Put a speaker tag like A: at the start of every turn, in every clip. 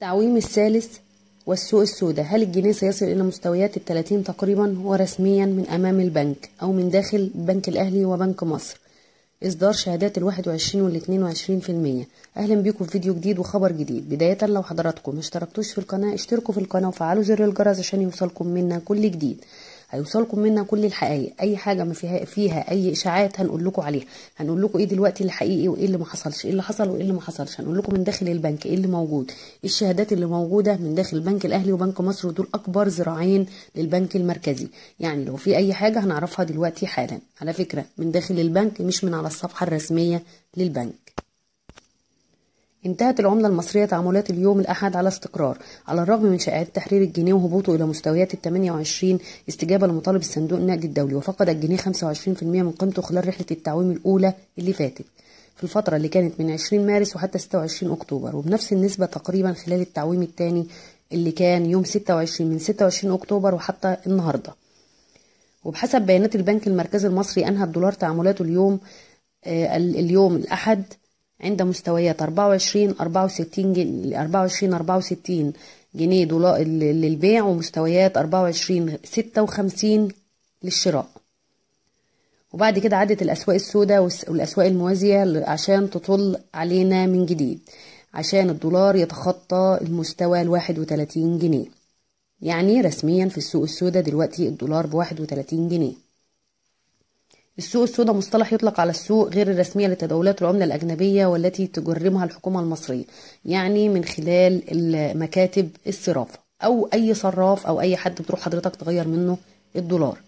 A: التعويم الثالث والسوق السوداء هل الجنيه سيصل إلى مستويات ال 30 تقريبا ورسميا من أمام البنك أو من داخل بنك الأهلي وبنك مصر إصدار شهادات الواحد وعشرين والاتنين وعشرين في المية أهلا بيكم في فيديو جديد وخبر جديد بداية لو حضراتكم اشتركتوش في القناة اشتركوا في القناة وفعلوا زر الجرس عشان يوصلكم منا كل جديد هيوصلكم منا كل الحقائق اي حاجه ما فيها فيها اي اشاعات هنقول لكم عليها هنقول لكم ايه دلوقتي اللي حقيقي وايه اللي ما حصلش ايه اللي حصل وايه اللي ما حصلش هنقول لكم من داخل البنك ايه اللي موجود ايه الشهادات اللي موجوده من داخل البنك الاهلي وبنك مصر ودول اكبر ذراعين للبنك المركزي يعني لو في اي حاجه هنعرفها دلوقتي حالا على فكره من داخل البنك مش من على الصفحه الرسميه للبنك انتهت العملة المصرية تعاملات اليوم الأحد على استقرار على الرغم من شائعات تحرير الجنيه وهبوطه إلى مستويات ال 28 استجابة لمطالب الصندوق النقد الدولي وفقد الجنيه 25% من قيمته خلال رحلة التعويم الأولى اللي فاتت في الفترة اللي كانت من 20 مارس وحتى 26 أكتوبر وبنفس النسبة تقريبا خلال التعويم الثاني اللي كان يوم 26 من 26 أكتوبر وحتى النهاردة وبحسب بيانات البنك المركزي المصري أنهى الدولار تعاملاته اليوم آه، اليوم الأحد عند مستويات 24 64 جنيه 24 64 جنيه دولار للبيع ومستويات 24 56 للشراء وبعد كده عدت الأسواق السوداء والأسواق الموازية عشان تطل علينا من جديد عشان الدولار يتخطى المستوى ال 31 جنيه يعني رسميا في السوق السوداء دلوقتي الدولار ب 31 جنيه السوق السوداء مصطلح يطلق على السوق غير الرسمية لتداولات العملة الأجنبية والتي تجرمها الحكومة المصرية يعني من خلال مكاتب الصرافة أو أي صراف أو أي حد بتروح حضرتك تغير منه الدولار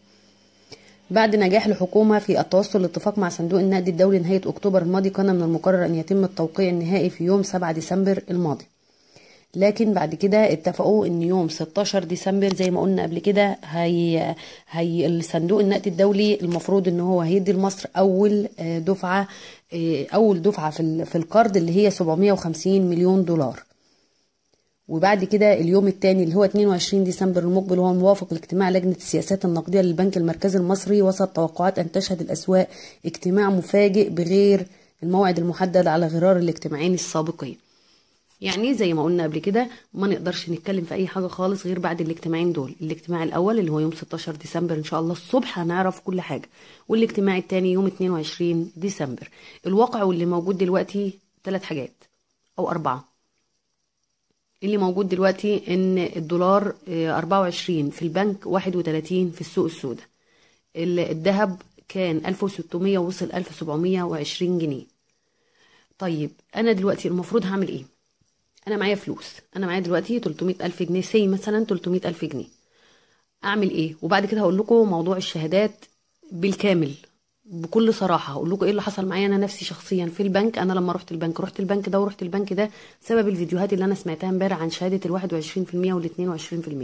A: بعد نجاح الحكومة في التوصل لاتفاق مع صندوق النقد الدولي نهاية أكتوبر الماضي كان من المقرر أن يتم التوقيع النهائي في يوم 7 ديسمبر الماضي لكن بعد كده اتفقوا ان يوم 16 ديسمبر زي ما قلنا قبل كده هي هي الصندوق النقد الدولي المفروض ان هو هيدي لمصر اول آه، دفعه آه، اول دفعه في في القرض اللي هي 750 مليون دولار وبعد كده اليوم الثاني اللي هو 22 ديسمبر المقبل هو موافق لاجتماع لجنة السياسات النقدية للبنك المركزي المصري وسط توقعات أن تشهد الأسواق اجتماع مفاجئ بغير الموعد المحدد على غرار الاجتماعين السابقين يعني زي ما قلنا قبل كده ما نقدرش نتكلم في اي حاجه خالص غير بعد الاجتماعين دول الاجتماع الاول اللي هو يوم 16 ديسمبر ان شاء الله الصبح هنعرف كل حاجه والاجتماع الثاني يوم 22 ديسمبر الواقع واللي موجود دلوقتي ثلاث حاجات او اربعه اللي موجود دلوقتي ان الدولار 24 آه، في البنك 31 في السوق السوداء الذهب كان 1600 وصل 1720 جنيه طيب انا دلوقتي المفروض هعمل ايه انا معايا فلوس انا معايا دلوقتي 300 الف جنيه سي مثلا 300 الف جنيه اعمل ايه وبعد كده هقول لكم موضوع الشهادات بالكامل بكل صراحه هقول لكم ايه اللي حصل معايا انا نفسي شخصيا في البنك انا لما رحت البنك رحت البنك ده ورحت البنك ده بسبب الفيديوهات اللي انا سمعتها امبارح عن شهاده ال 21% وال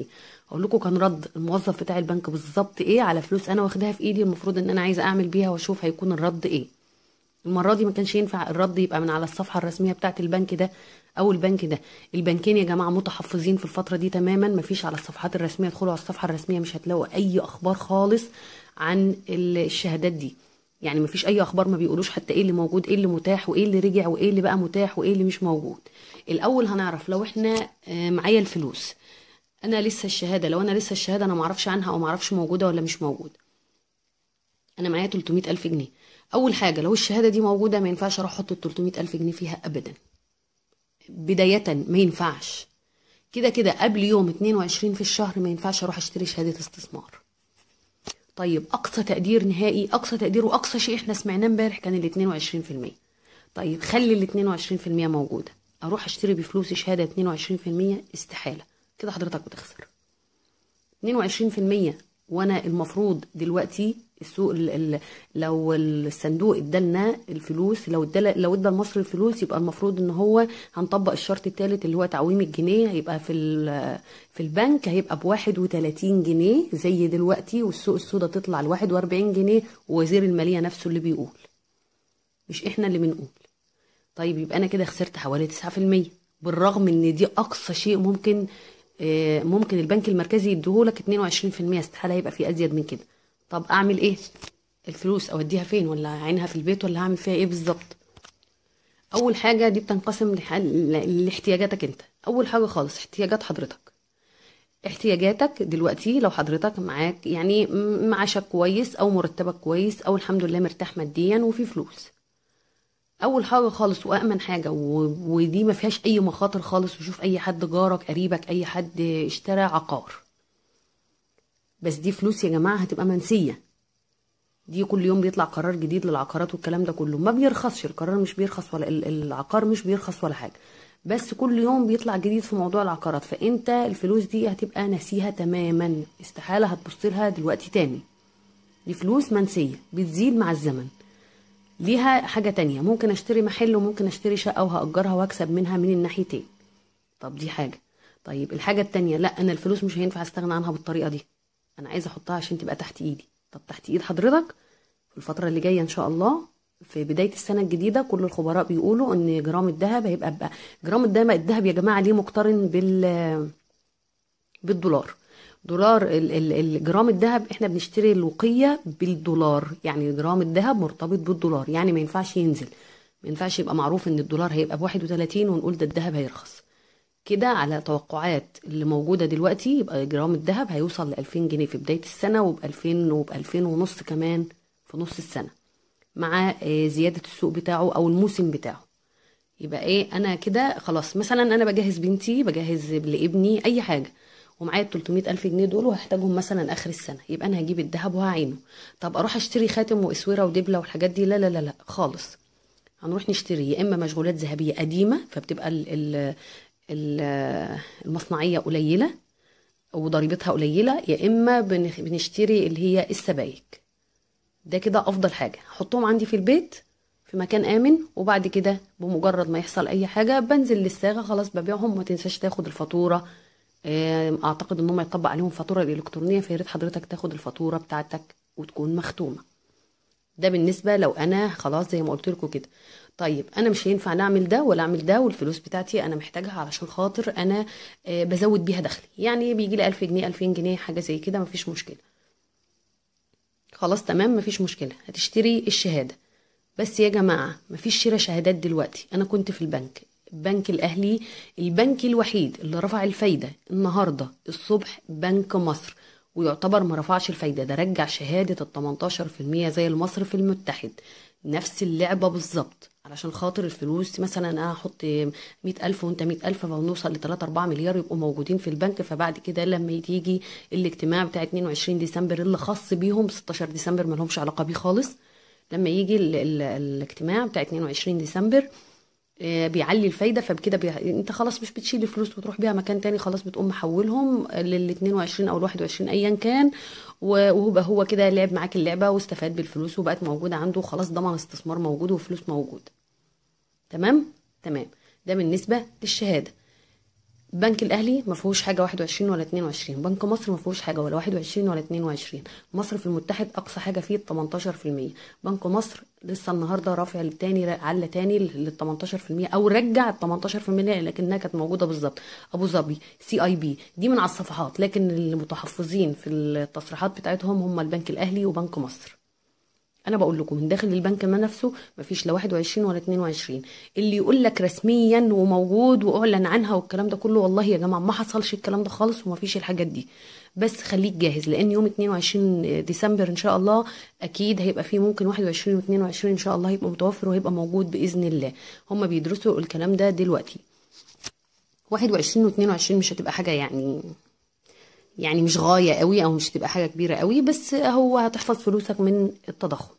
A: 22% هقول لكم كان رد الموظف بتاع البنك بالظبط ايه على فلوس انا واخداها في ايدي المفروض ان انا عايزه اعمل بيها واشوف هيكون الرد ايه المره دي ما كانش ينفع الرد يبقى من على الصفحه الرسميه بتاعه البنك ده او البنك ده البنكين يا جماعه متحفظين في الفتره دي تماما مفيش على الصفحات الرسميه ادخلوا على الصفحه الرسميه مش هتلاقوا اي اخبار خالص عن الشهادات دي يعني مفيش اي اخبار ما بيقولوش حتى ايه اللي موجود ايه اللي متاح وايه اللي رجع وايه اللي بقى متاح وايه اللي مش موجود الاول هنعرف لو احنا آه، معايا الفلوس انا لسه الشهاده لو انا لسه الشهاده انا ما اعرفش عنها او ما اعرفش موجوده ولا مش موجوده انا معايا 300 الف جنيه اول حاجه لو الشهاده دي موجوده ما ينفعش اروح احط ال 300 الف جنيه فيها ابدا بداية ما ينفعش كده كده قبل يوم 22 في الشهر ما ينفعش اروح اشتري شهادة استثمار طيب اقصى تقدير نهائي اقصى تقدير واقصى شيء احنا سمعناه امبارح كان ال 22% طيب خلي ال 22% موجودة اروح اشتري بفلوسي شهادة 22% استحالة كده حضرتك بتخسر 22% وانا المفروض دلوقتي السوق الـ الـ لو الصندوق ادالنا الفلوس لو ادال لو ادى لمصر الفلوس يبقى المفروض ان هو هنطبق الشرط الثالث اللي هو تعويم الجنيه هيبقى في في البنك هيبقى ب 31 جنيه زي دلوقتي والسوق السوداء تطلع ل 41 جنيه ووزير الماليه نفسه اللي بيقول مش احنا اللي بنقول طيب يبقى انا كده خسرت حوالي 9% بالرغم ان دي اقصى شيء ممكن آه، ممكن البنك المركزي يديهولك 22% استحاله هيبقى في ازيد من كده طب اعمل ايه الفلوس اوديها فين ولا عينها في البيت ولا هعمل فيها ايه بالظبط اول حاجه دي بتنقسم لاحتياجاتك انت اول حاجه خالص احتياجات حضرتك احتياجاتك دلوقتي لو حضرتك معاك يعني معاشك كويس او مرتبك كويس او الحمد لله مرتاح ماديا وفي فلوس اول حاجه خالص وامن حاجه و... ودي ما فيهاش اي مخاطر خالص وشوف اي حد جارك قريبك اي حد اشترى عقار بس دي فلوس يا جماعه هتبقى منسيه دي كل يوم بيطلع قرار جديد للعقارات والكلام ده كله ما بيرخصش القرار مش بيرخص ولا العقار مش بيرخص ولا حاجه بس كل يوم بيطلع جديد في موضوع العقارات فانت الفلوس دي هتبقى ناسيها تماما استحاله هتبص لها دلوقتي تاني دي فلوس منسيه بتزيد مع الزمن ليها حاجة تانية ممكن اشتري محل وممكن اشتري شقة وهأجرها واكسب منها من الناحيتين طب دي حاجة طيب الحاجة التانية لا انا الفلوس مش هينفع استغنى عنها بالطريقة دي انا عايزة احطها عشان تبقى تحت ايدي طب تحت ايد حضرتك في الفترة اللي جاية ان شاء الله في بداية السنة الجديدة كل الخبراء بيقولوا ان جرام الذهب هيبقى بقى جرام الذهب الذهب يا جماعة ليه مقترن بال بالدولار دولار الجرام الذهب احنا بنشتري الوقيه بالدولار يعني جرام الذهب مرتبط بالدولار يعني ما ينفعش ينزل ما ينفعش يبقى معروف ان الدولار هيبقى ب 31 ونقول ده الذهب هيرخص كده على توقعات اللي موجودة دلوقتي يبقى جرام الذهب هيوصل ل 2000 جنيه في بداية السنة وب 2000 وب 2000 ونص كمان في نص السنة مع آه، زيادة السوق بتاعه أو الموسم بتاعه يبقى إيه أنا كده خلاص مثلا أنا بجهز بنتي بجهز لابني أي حاجة ومعايا ال 300000 جنيه دول وهحتاجهم مثلا اخر السنه يبقى انا هجيب الذهب وهعينه طب اروح اشتري خاتم واسوره ودبله والحاجات دي لا لا لا لا خالص هنروح نشتري يا اما مشغولات ذهبيه قديمه فبتبقى ال ال المصنعيه قليله وضريبتها قليله يا اما بنشتري اللي هي السبائك ده كده افضل حاجه هحطهم عندي في البيت في مكان امن وبعد كده بمجرد ما يحصل اي حاجه بنزل للصاغه خلاص ببيعهم ما تنساش تاخد الفاتوره اعتقد ان هم يطبق عليهم فاتوره الالكترونيه فيا ريت حضرتك تاخد الفاتوره بتاعتك وتكون مختومه ده بالنسبه لو انا خلاص زي ما قلت لكم كده طيب انا مش هينفع اعمل ده ولا اعمل ده والفلوس بتاعتي انا محتاجها علشان خاطر انا آه، بزود بيها دخلي يعني بيجي لي 1000 جنيه 2000 جنيه حاجه زي كده مفيش مشكله خلاص تمام مفيش مشكله هتشتري الشهاده بس يا جماعه مفيش شراء شهادات دلوقتي انا كنت في البنك بنك الأهلي البنك الوحيد اللي رفع الفايدة النهاردة الصبح بنك مصر ويعتبر ما رفعش الفايدة ده رجع شهادة ال 18% زي المصرف المتحد نفس اللعبة بالظبط علشان خاطر الفلوس مثلا انا هحط مئة ألف وانت مئة ألف ل لتلاتة أربعة مليار يبقوا موجودين في البنك فبعد كده لما تيجي الاجتماع بتاع 22 ديسمبر اللي خاص بيهم 16 ديسمبر لهمش علاقة بيه خالص لما يجي الاجتماع بتاع 22 ديسمبر آه، بيعلي الفايده فبكده بي... انت خلاص مش بتشيل الفلوس وتروح بيها مكان تاني خلاص بتقوم محولهم لل 22 او ال 21 ايا كان وهو هو كده لعب معاك اللعبه واستفاد بالفلوس وبقت موجوده عنده خلاص ضمن استثمار موجود وفلوس موجوده تمام تمام ده بالنسبه للشهاده بنك الاهلي ما فيهوش حاجه 21 ولا 22 بنك مصر ما فيهوش حاجه ولا 21 ولا 22 مصر في المتحد اقصى حاجه فيه 18% بنك مصر لسه النهارده رافع تاني على تاني لل 18% او رجع ال 18% لكنها كانت موجوده بالظبط ابو ظبي سي اي بي دي من على الصفحات لكن المتحفظين في التصريحات بتاعتهم هم البنك الاهلي وبنك مصر انا بقول لكم من داخل البنك ما نفسه مفيش لا 21 ولا 22 اللي يقول لك رسميا وموجود واعلن عنها والكلام ده كله والله يا جماعه ما حصلش الكلام ده خالص ومفيش الحاجات دي بس خليك جاهز لان يوم 22 ديسمبر ان شاء الله اكيد هيبقى فيه ممكن 21 و22 ان شاء الله هيبقى متوفر وهيبقى موجود باذن الله هم بيدرسوا الكلام ده دلوقتي 21 و22 مش هتبقى حاجه يعني يعني مش غاية قوي او مش هتبقى حاجة كبيرة قوي بس هو هتحفظ فلوسك من التضخم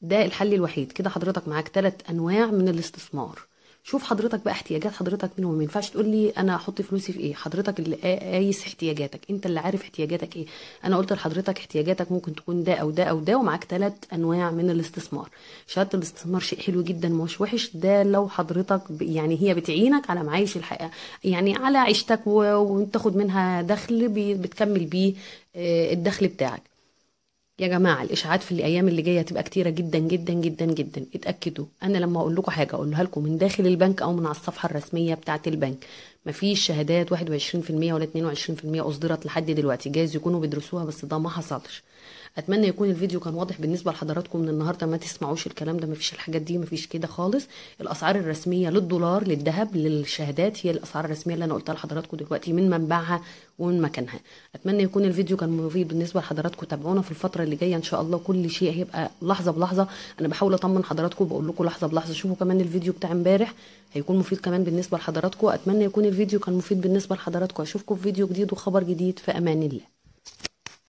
A: ده الحل الوحيد كده حضرتك معاك ثلاث انواع من الاستثمار شوف حضرتك بقى احتياجات حضرتك منهم ما ينفعش تقول لي انا احط فلوسي في ايه حضرتك اللي قايس احتياجاتك انت اللي عارف احتياجاتك ايه انا قلت لحضرتك احتياجاتك ممكن تكون ده او ده او ده ومعاك ثلاث انواع من الاستثمار شهاده الاستثمار شيء حلو جدا مش وحش ده لو حضرتك يعني هي بتعينك على معايش الحقيقه يعني على عيشتك وتاخد منها دخل بتكمل بيه آه، الدخل بتاعك يا جماعه الاشاعات في الايام اللي جايه هتبقى كتيره جدا جدا جدا جدا اتاكدوا انا لما اقول لكم حاجه اقولها لكم من داخل البنك او من على الصفحه الرسميه بتاعه البنك مفيش شهادات 21% ولا 22% اصدرت لحد دلوقتي جايز يكونوا بيدرسوها بس ده ما حصلش اتمنى يكون الفيديو كان واضح بالنسبه لحضراتكم من النهارده ما تسمعوش الكلام ده ما فيش الحاجات دي ما فيش كده خالص الاسعار الرسميه للدولار للذهب للشهادات هي الاسعار الرسميه اللي انا قلتها لحضراتكم دلوقتي من منبعها ومن مكانها اتمنى يكون الفيديو كان مفيد بالنسبه لحضراتكم تابعونا في الفتره اللي جايه ان شاء الله كل شيء هيبقى لحظه بلحظه انا بحاول اطمن حضراتكم بقول لكم لحظه بلحظه شوفوا كمان الفيديو بتاع امبارح هيكون مفيد كمان بالنسبه لحضراتكم اتمنى يكون الفيديو كان مفيد بالنسبه لحضراتكم اشوفكم في فيديو جديد وخبر جديد في امان الله